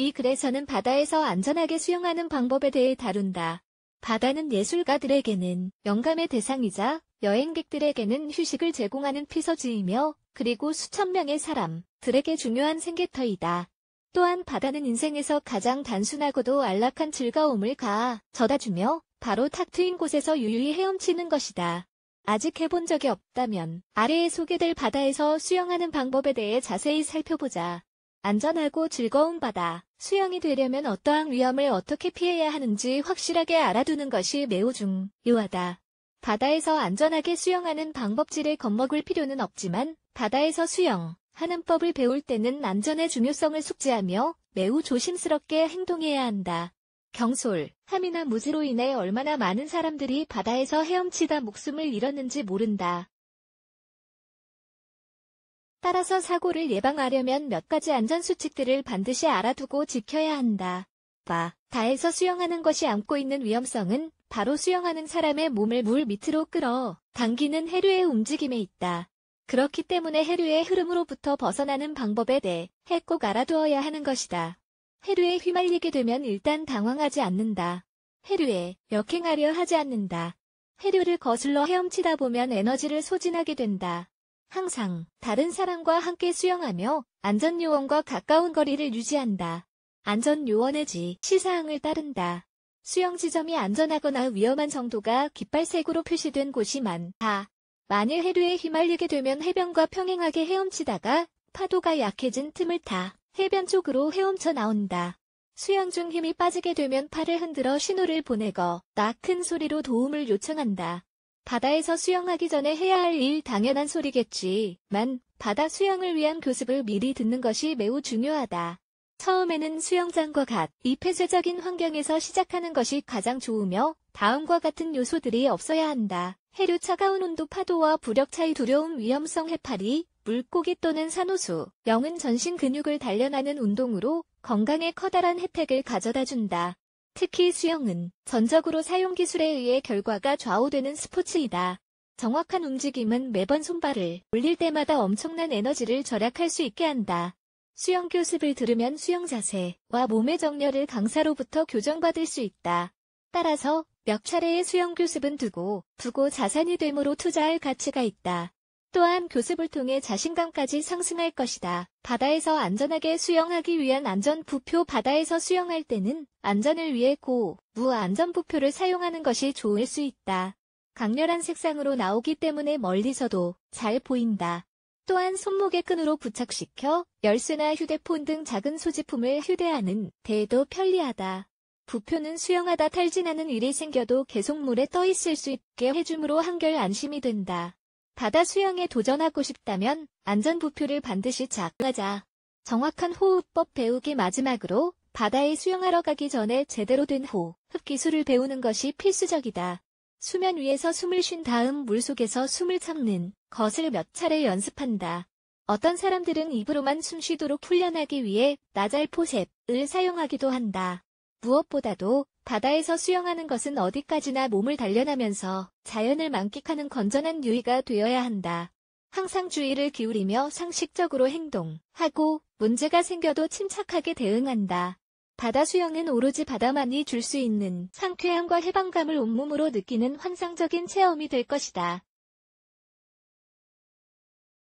이 글에서는 바다에서 안전하게 수영하는 방법에 대해 다룬다. 바다는 예술가들에게는 영감의 대상이자 여행객들에게는 휴식을 제공하는 피서지이며 그리고 수천 명의 사람들에게 중요한 생계터이다. 또한 바다는 인생에서 가장 단순하고도 안락한 즐거움을 가져다 아 주며 바로 탁 트인 곳에서 유유히 헤엄치는 것이다. 아직 해본 적이 없다면 아래에 소개될 바다에서 수영하는 방법에 대해 자세히 살펴보자. 안전하고 즐거운 바다, 수영이 되려면 어떠한 위험을 어떻게 피해야 하는지 확실하게 알아두는 것이 매우 중요하다. 바다에서 안전하게 수영하는 방법지를 겁먹을 필요는 없지만 바다에서 수영하는 법을 배울 때는 안전의 중요성을 숙지하며 매우 조심스럽게 행동해야 한다. 경솔, 함이나 무지로 인해 얼마나 많은 사람들이 바다에서 헤엄치다 목숨을 잃었는지 모른다. 따라서 사고를 예방하려면 몇 가지 안전수칙들을 반드시 알아두고 지켜야 한다. 바, 다에서 수영하는 것이 안고 있는 위험성은 바로 수영하는 사람의 몸을 물 밑으로 끌어 당기는 해류의 움직임에 있다. 그렇기 때문에 해류의 흐름으로부터 벗어나는 방법에 대해 꼭 알아두어야 하는 것이다. 해류에 휘말리게 되면 일단 당황하지 않는다. 해류에 역행하려 하지 않는다. 해류를 거슬러 헤엄치다 보면 에너지를 소진하게 된다. 항상 다른 사람과 함께 수영하며 안전요원과 가까운 거리를 유지한다. 안전요원의 지 시사항을 따른다. 수영지점이 안전하거나 위험한 정도가 깃발색으로 표시된 곳이 많다. 아, 만일 해류에 휘말리게 되면 해변과 평행하게 헤엄치다가 파도가 약해진 틈을 타 해변 쪽으로 헤엄쳐 나온다. 수영 중 힘이 빠지게 되면 팔을 흔들어 신호를 보내거나 큰 소리로 도움을 요청한다. 바다에서 수영하기 전에 해야 할 일 당연한 소리겠지. 만, 바다 수영을 위한 교습을 미리 듣는 것이 매우 중요하다. 처음에는 수영장과 같, 이 폐쇄적인 환경에서 시작하는 것이 가장 좋으며, 다음과 같은 요소들이 없어야 한다. 해류 차가운 온도 파도와 부력 차이 두려움 위험성 해파리, 물고기 또는 산호수, 영은 전신 근육을 단련하는 운동으로 건강에 커다란 혜택을 가져다 준다. 특히 수영은 전적으로 사용 기술에 의해 결과가 좌우되는 스포츠이다. 정확한 움직임은 매번 손발을 올릴 때마다 엄청난 에너지를 절약할 수 있게 한다. 수영 교습을 들으면 수영 자세와 몸의 정렬을 강사로부터 교정받을 수 있다. 따라서 몇 차례의 수영 교습은 두고 두고 자산이 되므로 투자할 가치가 있다. 또한 교습을 통해 자신감까지 상승할 것이다. 바다에서 안전하게 수영하기 위한 안전부표 바다에서 수영할 때는 안전을 위해 고, 무 안전부표를 사용하는 것이 좋을 수 있다. 강렬한 색상으로 나오기 때문에 멀리서도 잘 보인다. 또한 손목의 끈으로 부착시켜 열쇠나 휴대폰 등 작은 소지품을 휴대하는 데에도 편리하다. 부표는 수영하다 탈진하는 일이 생겨도 계속 물에 떠 있을 수 있게 해주므로 한결 안심이 된다. 바다 수영에 도전하고 싶다면 안전부표를 반드시 작가자 정확한 호흡법 배우기 마지막으로 바다에 수영하러 가기 전에 제대로 된 호흡 기술을 배우는 것이 필수적이다. 수면 위에서 숨을 쉰 다음 물속에서 숨을 참는 것을 몇 차례 연습한다. 어떤 사람들은 입으로만 숨 쉬도록 훈련하기 위해 나잘포셉을 사용하기도 한다. 무엇보다도 바다에서 수영하는 것은 어디까지나 몸을 단련하면서 자연을 만끽하는 건전한 유의가 되어야 한다. 항상 주의를 기울이며 상식적으로 행동하고 문제가 생겨도 침착하게 대응한다. 바다 수영은 오로지 바다만이 줄 수 있는 상쾌함과 해방감을 온몸으로 느끼는 환상적인 체험이 될 것이다.